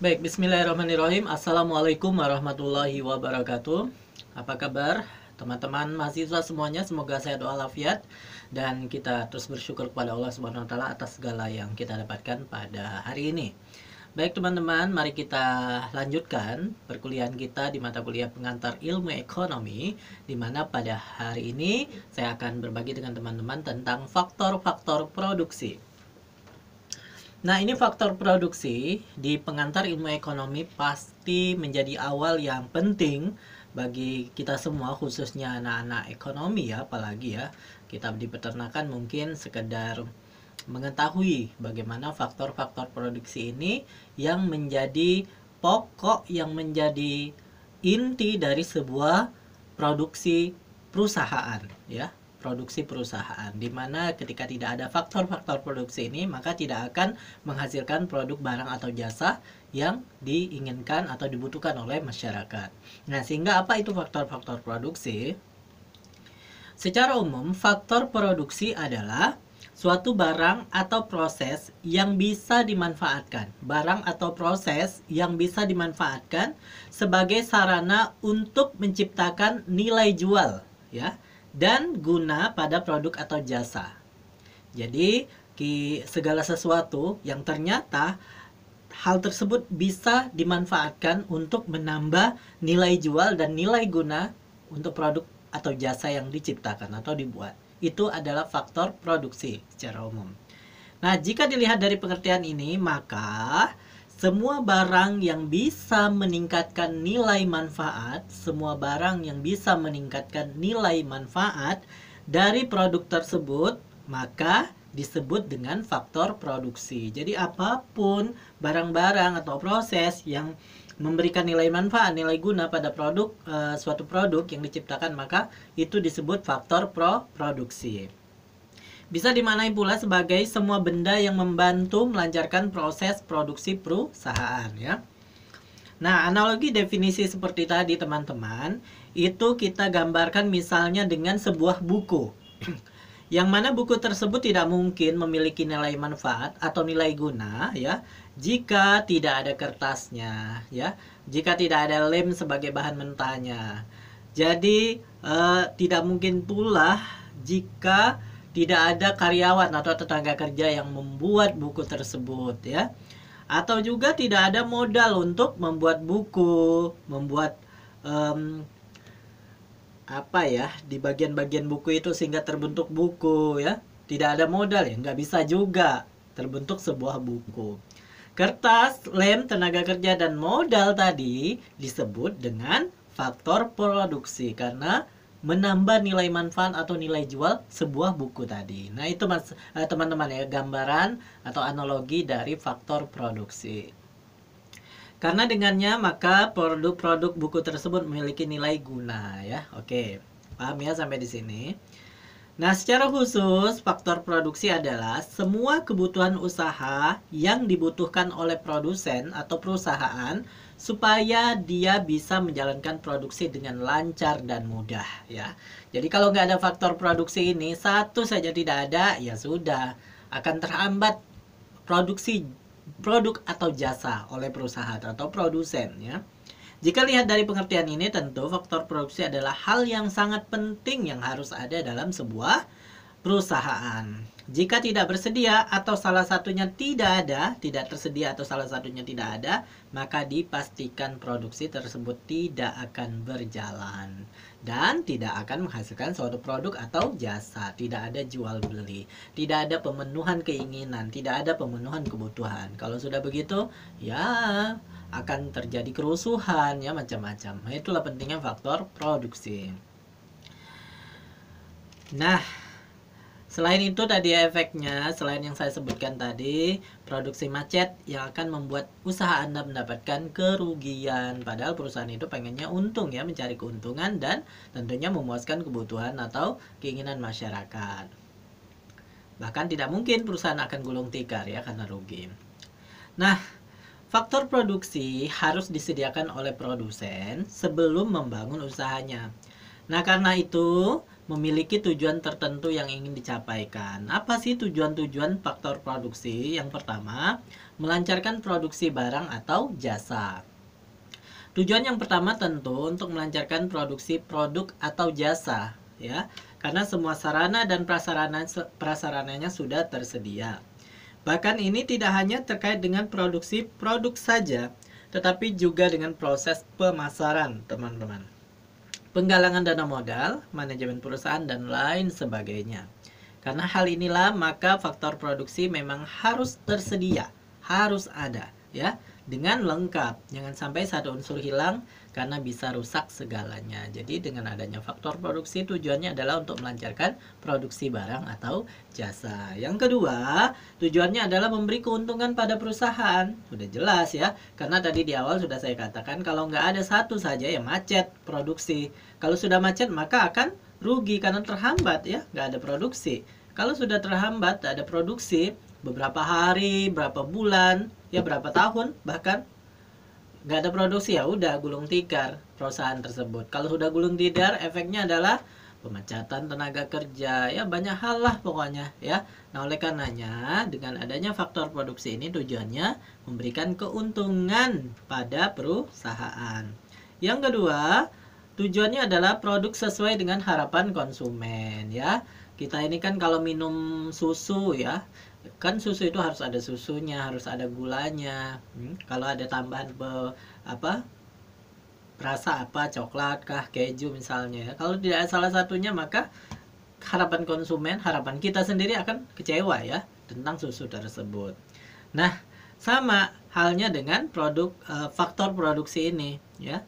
Baik, bismillahirrahmanirrahim. Assalamualaikum warahmatullahi wabarakatuh. Apa kabar teman-teman mahasiswa semuanya? Semoga saya doa lafiat dan kita terus bersyukur kepada Allah Subhanahu wa atas segala yang kita dapatkan pada hari ini. Baik teman-teman, mari kita lanjutkan perkuliahan kita di mata kuliah pengantar ilmu ekonomi di mana pada hari ini saya akan berbagi dengan teman-teman tentang faktor-faktor produksi. Nah, ini faktor produksi di pengantar ilmu ekonomi pasti menjadi awal yang penting bagi kita semua khususnya anak-anak ekonomi ya apalagi ya kita di peternakan mungkin sekedar mengetahui bagaimana faktor-faktor produksi ini yang menjadi pokok yang menjadi inti dari sebuah produksi perusahaan ya produksi perusahaan. di mana ketika tidak ada faktor-faktor produksi ini, maka tidak akan menghasilkan produk barang atau jasa yang diinginkan atau dibutuhkan oleh masyarakat. Nah, sehingga apa itu faktor-faktor produksi? Secara umum, faktor produksi adalah suatu barang atau proses yang bisa dimanfaatkan. Barang atau proses yang bisa dimanfaatkan sebagai sarana untuk menciptakan nilai jual, ya dan guna pada produk atau jasa. Jadi, segala sesuatu yang ternyata hal tersebut bisa dimanfaatkan untuk menambah nilai jual dan nilai guna untuk produk atau jasa yang diciptakan atau dibuat. Itu adalah faktor produksi secara umum. Nah, jika dilihat dari pengertian ini, maka semua barang yang bisa meningkatkan nilai manfaat, semua barang yang bisa meningkatkan nilai manfaat dari produk tersebut, maka disebut dengan faktor produksi. Jadi apapun barang-barang atau proses yang memberikan nilai manfaat, nilai guna pada produk eh, suatu produk yang diciptakan, maka itu disebut faktor pro produksi. Bisa dimaknai pula sebagai semua benda yang membantu melancarkan proses produksi perusahaan ya. Nah, analogi definisi seperti tadi teman-teman, itu kita gambarkan misalnya dengan sebuah buku. yang mana buku tersebut tidak mungkin memiliki nilai manfaat atau nilai guna ya jika tidak ada kertasnya ya jika tidak ada lem sebagai bahan mentahnya jadi eh, tidak mungkin pula jika tidak ada karyawan atau tetangga kerja yang membuat buku tersebut ya atau juga tidak ada modal untuk membuat buku membuat um, apa ya di bagian-bagian buku itu sehingga terbentuk buku ya tidak ada modal ya nggak bisa juga terbentuk sebuah buku kertas lem tenaga kerja dan modal tadi disebut dengan faktor produksi karena menambah nilai manfaat atau nilai jual sebuah buku tadi. Nah, itu mas eh, teman-teman ya gambaran atau analogi dari faktor produksi. Karena dengannya maka produk-produk buku tersebut memiliki nilai guna ya. Oke. Paham ya sampai di sini? Nah, secara khusus, faktor produksi adalah semua kebutuhan usaha yang dibutuhkan oleh produsen atau perusahaan supaya dia bisa menjalankan produksi dengan lancar dan mudah ya. Jadi kalau nggak ada faktor produksi ini, satu saja tidak ada, ya sudah akan terhambat produksi produk atau jasa oleh perusahaan atau produsen ya. Jika lihat dari pengertian ini, tentu faktor produksi adalah hal yang sangat penting yang harus ada dalam sebuah perusahaan. Jika tidak bersedia atau salah satunya tidak ada, tidak tersedia atau salah satunya tidak ada, maka dipastikan produksi tersebut tidak akan berjalan dan tidak akan menghasilkan suatu produk atau jasa. Tidak ada jual beli, tidak ada pemenuhan keinginan, tidak ada pemenuhan kebutuhan. Kalau sudah begitu, ya akan terjadi kerusuhan ya macam-macam. Nah, itulah pentingnya faktor produksi. Nah, Selain itu tadi efeknya, selain yang saya sebutkan tadi, produksi macet yang akan membuat usaha Anda mendapatkan kerugian. Padahal perusahaan itu pengennya untung ya, mencari keuntungan dan tentunya memuaskan kebutuhan atau keinginan masyarakat. Bahkan tidak mungkin perusahaan akan gulung tikar ya karena rugi. Nah, Faktor produksi harus disediakan oleh produsen sebelum membangun usahanya. Nah, karena itu memiliki tujuan tertentu yang ingin dicapaikan. Apa sih tujuan-tujuan faktor produksi? Yang pertama, melancarkan produksi barang atau jasa. Tujuan yang pertama tentu untuk melancarkan produksi produk atau jasa, ya. Karena semua sarana dan prasarana prasarananya sudah tersedia. Bahkan ini tidak hanya terkait dengan produksi produk saja, tetapi juga dengan proses pemasaran, teman-teman. Penggalangan dana modal, manajemen perusahaan, dan lain sebagainya. Karena hal inilah maka faktor produksi memang harus tersedia, harus ada, ya dengan lengkap. Jangan sampai satu unsur hilang karena bisa rusak segalanya. Jadi dengan adanya faktor produksi tujuannya adalah untuk melancarkan produksi barang atau jasa. Yang kedua, tujuannya adalah memberi keuntungan pada perusahaan. Sudah jelas ya, karena tadi di awal sudah saya katakan kalau nggak ada satu saja ya macet produksi. Kalau sudah macet maka akan rugi karena terhambat ya, nggak ada produksi. Kalau sudah terhambat, ada produksi, beberapa hari, berapa bulan, ya berapa tahun bahkan nggak ada produksi ya udah gulung tikar perusahaan tersebut. Kalau sudah gulung tikar efeknya adalah pemecatan tenaga kerja ya banyak hal lah pokoknya ya nah oleh karenanya dengan adanya faktor produksi ini tujuannya memberikan keuntungan pada perusahaan yang kedua tujuannya adalah produk sesuai dengan harapan konsumen ya kita ini kan kalau minum susu ya kan susu itu harus ada susunya harus ada gulanya hmm? kalau ada tambahan be, apa rasa apa coklat kah keju misalnya ya. kalau tidak salah satunya maka harapan konsumen harapan kita sendiri akan kecewa ya tentang susu tersebut nah sama halnya dengan produk e, faktor produksi ini ya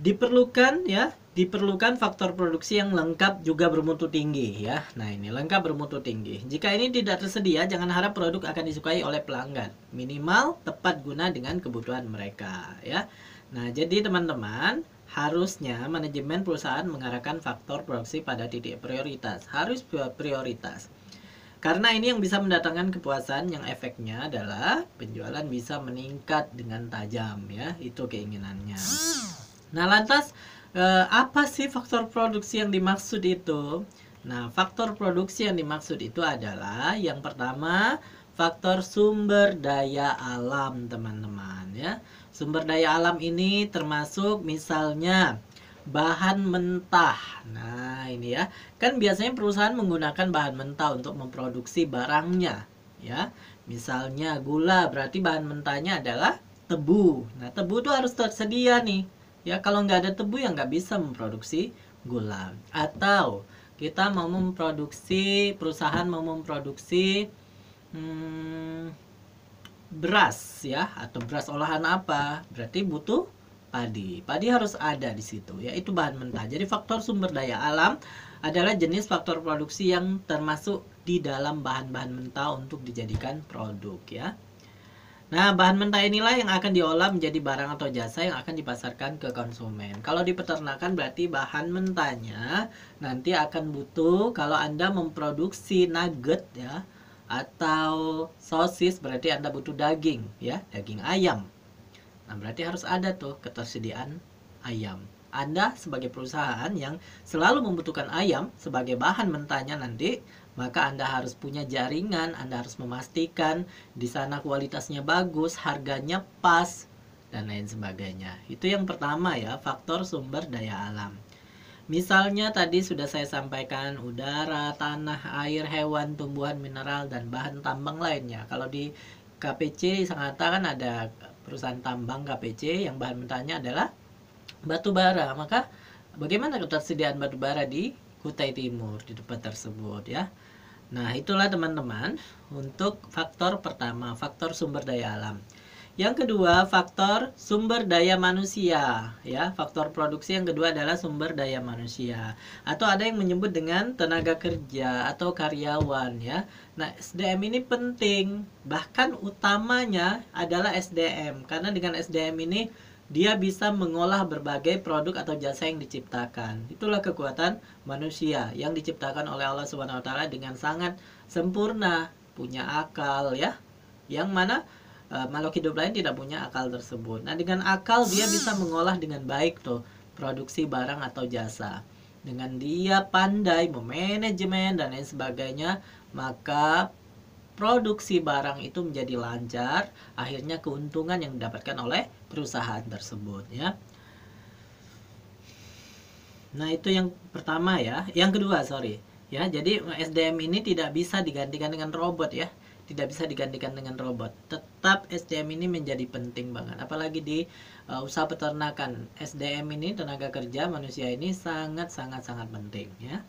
diperlukan ya Diperlukan faktor produksi yang lengkap juga bermutu tinggi ya. Nah, ini lengkap bermutu tinggi. Jika ini tidak tersedia, jangan harap produk akan disukai oleh pelanggan. Minimal tepat guna dengan kebutuhan mereka ya. Nah, jadi teman-teman, harusnya manajemen perusahaan mengarahkan faktor produksi pada titik prioritas. Harus prioritas. Karena ini yang bisa mendatangkan kepuasan yang efeknya adalah penjualan bisa meningkat dengan tajam ya, itu keinginannya. Nah, lantas uh, apa sih faktor produksi yang dimaksud itu? Nah, faktor produksi yang dimaksud itu adalah yang pertama faktor sumber daya alam, teman-teman ya. Sumber daya alam ini termasuk misalnya bahan mentah. Nah, ini ya. Kan biasanya perusahaan menggunakan bahan mentah untuk memproduksi barangnya, ya. Misalnya gula, berarti bahan mentahnya adalah tebu. Nah, tebu itu harus tersedia nih. Ya kalau nggak ada tebu yang nggak bisa memproduksi gula. Atau kita mau memproduksi perusahaan mau memproduksi hmm, beras ya atau beras olahan apa berarti butuh padi padi harus ada di situ Ya itu bahan mentah jadi faktor sumber daya alam adalah jenis faktor produksi yang termasuk di dalam bahan-bahan mentah untuk dijadikan produk ya Nah, bahan mentah inilah yang akan diolah menjadi barang atau jasa yang akan dipasarkan ke konsumen. Kalau di peternakan berarti bahan mentahnya nanti akan butuh kalau Anda memproduksi nugget ya atau sosis berarti Anda butuh daging ya, daging ayam. Nah, berarti harus ada tuh ketersediaan ayam. Anda sebagai perusahaan yang selalu membutuhkan ayam sebagai bahan mentahnya nanti maka Anda harus punya jaringan, Anda harus memastikan di sana kualitasnya bagus, harganya pas, dan lain sebagainya. Itu yang pertama ya, faktor sumber daya alam. Misalnya tadi sudah saya sampaikan udara, tanah, air, hewan, tumbuhan, mineral, dan bahan tambang lainnya. Kalau di KPC Sangatta kan ada perusahaan tambang KPC yang bahan mentahnya adalah batu bara. Maka bagaimana ketersediaan batu bara di Kutai Timur di tempat tersebut ya? Nah, itulah teman-teman untuk faktor pertama, faktor sumber daya alam. Yang kedua, faktor sumber daya manusia, ya. Faktor produksi yang kedua adalah sumber daya manusia atau ada yang menyebut dengan tenaga kerja atau karyawan, ya. Nah, SDM ini penting, bahkan utamanya adalah SDM karena dengan SDM ini dia bisa mengolah berbagai produk atau jasa yang diciptakan. Itulah kekuatan manusia yang diciptakan oleh Allah SWT dengan sangat sempurna, punya akal ya. Yang mana e, makhluk hidup lain tidak punya akal tersebut. Nah, dengan akal dia bisa mengolah dengan baik tuh produksi barang atau jasa. Dengan dia pandai memanajemen dan lain sebagainya, maka produksi barang itu menjadi lancar, akhirnya keuntungan yang didapatkan oleh perusahaan tersebut ya. Nah, itu yang pertama ya. Yang kedua, sorry. Ya, jadi SDM ini tidak bisa digantikan dengan robot ya. Tidak bisa digantikan dengan robot. Tetap SDM ini menjadi penting banget. Apalagi di uh, usaha peternakan. SDM ini tenaga kerja manusia ini sangat sangat sangat penting ya.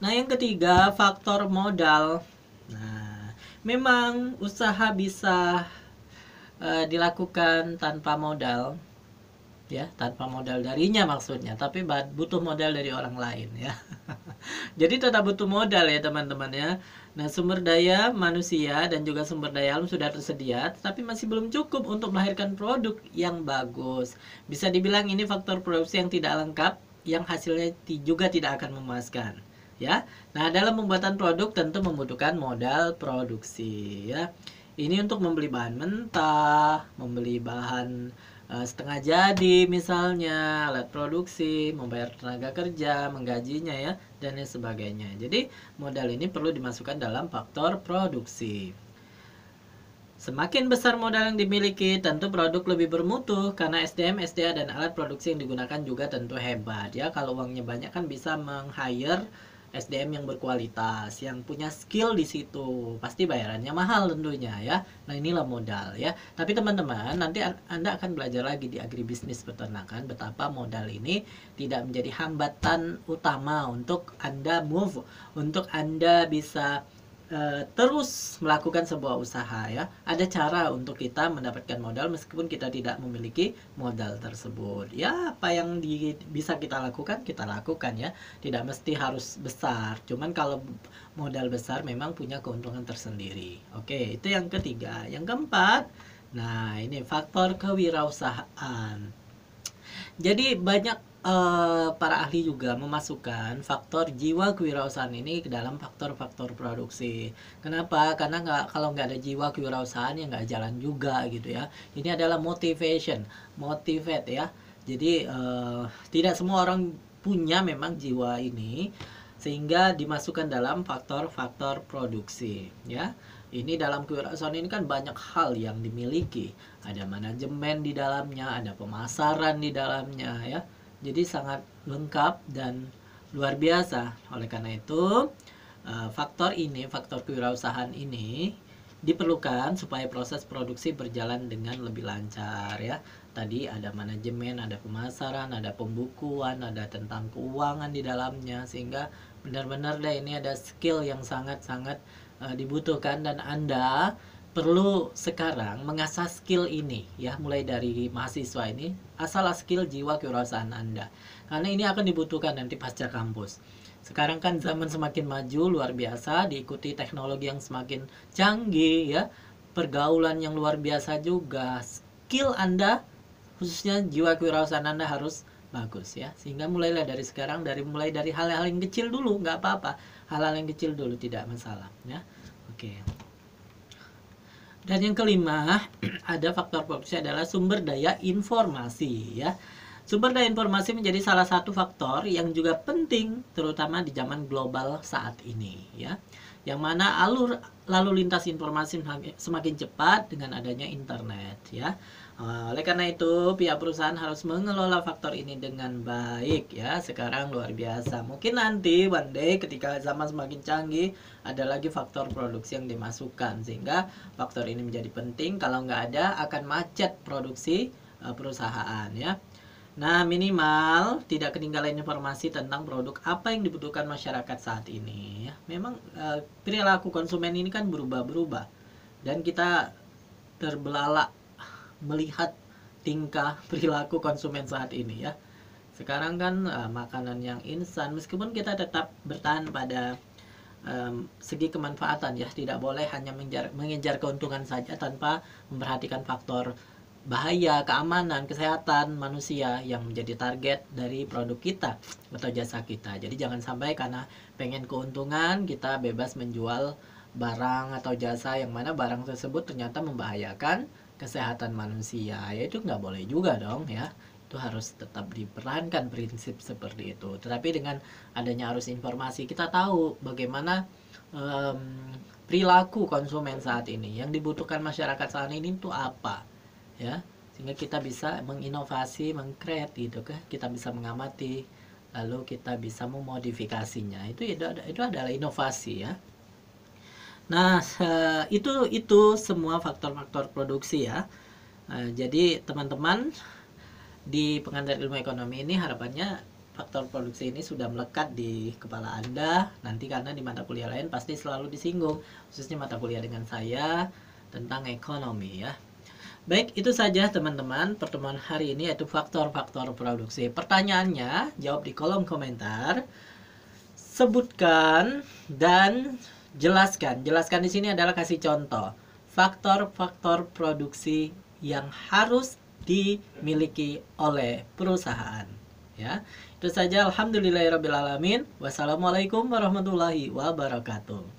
Nah, yang ketiga, faktor modal. Nah, memang usaha bisa uh, dilakukan tanpa modal, ya, tanpa modal darinya maksudnya, tapi butuh modal dari orang lain, ya. Jadi tetap butuh modal ya teman-teman ya. Nah, sumber daya manusia dan juga sumber daya alam sudah tersedia, tapi masih belum cukup untuk melahirkan produk yang bagus. Bisa dibilang ini faktor produksi yang tidak lengkap, yang hasilnya juga tidak akan memuaskan ya. Nah, dalam pembuatan produk tentu membutuhkan modal produksi ya. Ini untuk membeli bahan mentah, membeli bahan eh, setengah jadi misalnya, alat produksi, membayar tenaga kerja, menggajinya ya, dan lain sebagainya. Jadi, modal ini perlu dimasukkan dalam faktor produksi. Semakin besar modal yang dimiliki, tentu produk lebih bermutu karena SDM, SDA, dan alat produksi yang digunakan juga tentu hebat ya. Kalau uangnya banyak kan bisa meng-hire SDM yang berkualitas, yang punya skill di situ, pasti bayarannya mahal tentunya ya. Nah, inilah modal ya. Tapi teman-teman, nanti Anda akan belajar lagi di agribisnis peternakan betapa modal ini tidak menjadi hambatan utama untuk Anda move, untuk Anda bisa Eh, terus melakukan sebuah usaha ya. Ada cara untuk kita mendapatkan modal meskipun kita tidak memiliki modal tersebut. Ya, apa yang di, bisa kita lakukan kita lakukan ya. Tidak mesti harus besar. Cuman kalau modal besar memang punya keuntungan tersendiri. Oke, itu yang ketiga. Yang keempat, nah ini faktor kewirausahaan. Jadi banyak uh, para ahli juga memasukkan faktor jiwa kewirausahaan ini ke dalam faktor-faktor produksi. Kenapa? Karena nggak kalau nggak ada jiwa kewirausahaan ya nggak jalan juga gitu ya. Ini adalah motivation, motivate ya. Jadi uh, tidak semua orang punya memang jiwa ini sehingga dimasukkan dalam faktor-faktor produksi ya. Ini dalam kewirausahaan ini kan banyak hal yang dimiliki. Ada manajemen di dalamnya, ada pemasaran di dalamnya ya jadi sangat lengkap dan luar biasa. Oleh karena itu, eh, faktor ini, faktor kewirausahaan ini diperlukan supaya proses produksi berjalan dengan lebih lancar ya. Tadi ada manajemen, ada pemasaran, ada pembukuan, ada tentang keuangan di dalamnya sehingga benar-benar deh ini ada skill yang sangat-sangat uh, dibutuhkan dan Anda perlu sekarang mengasah skill ini ya mulai dari mahasiswa ini asalah skill jiwa kewirausahaan Anda karena ini akan dibutuhkan nanti pasca kampus sekarang kan zaman semakin maju luar biasa diikuti teknologi yang semakin canggih ya pergaulan yang luar biasa juga skill Anda khususnya jiwa kewirausahaan Anda harus bagus ya sehingga mulailah dari sekarang dari mulai dari hal-hal yang kecil dulu nggak apa-apa hal-hal yang kecil dulu tidak masalah ya oke okay. Dan yang kelima, ada faktor produksi adalah sumber daya informasi ya. Sumber daya informasi menjadi salah satu faktor yang juga penting terutama di zaman global saat ini ya. Yang mana alur lalu lintas informasi semakin cepat dengan adanya internet ya. Nah, oleh karena itu, pihak perusahaan harus mengelola faktor ini dengan baik ya. Sekarang luar biasa. Mungkin nanti one day ketika zaman semakin canggih, ada lagi faktor produksi yang dimasukkan sehingga faktor ini menjadi penting. Kalau nggak ada akan macet produksi eh, perusahaan ya. Nah, minimal tidak ketinggalan informasi tentang produk apa yang dibutuhkan masyarakat saat ini ya. Memang eh, perilaku konsumen ini kan berubah-berubah dan kita terbelalak melihat tingkah perilaku konsumen saat ini ya. Sekarang kan uh, makanan yang instan meskipun kita tetap bertahan pada um, segi kemanfaatan ya, tidak boleh hanya mengejar, mengejar keuntungan saja tanpa memperhatikan faktor bahaya, keamanan, kesehatan manusia yang menjadi target dari produk kita atau jasa kita. Jadi jangan sampai karena pengen keuntungan kita bebas menjual barang atau jasa yang mana barang tersebut ternyata membahayakan kesehatan manusia ya itu nggak boleh juga dong ya itu harus tetap diperankan prinsip seperti itu tetapi dengan adanya arus informasi kita tahu bagaimana um, perilaku konsumen saat ini yang dibutuhkan masyarakat saat ini itu apa ya sehingga kita bisa menginovasi mengkreat gitu kan kita bisa mengamati lalu kita bisa memodifikasinya itu itu, itu adalah inovasi ya Nah, itu itu semua faktor-faktor produksi ya. Eh, jadi teman-teman di pengantar ilmu ekonomi ini harapannya faktor produksi ini sudah melekat di kepala Anda nanti karena di mata kuliah lain pasti selalu disinggung khususnya mata kuliah dengan saya tentang ekonomi ya. Baik, itu saja teman-teman pertemuan hari ini yaitu faktor-faktor produksi. Pertanyaannya jawab di kolom komentar. Sebutkan dan Jelaskan. Jelaskan di sini adalah kasih contoh. Faktor-faktor produksi yang harus dimiliki oleh perusahaan. Ya. Itu saja Alhamdulillahirobbilalamin. Wassalamualaikum warahmatullahi wabarakatuh.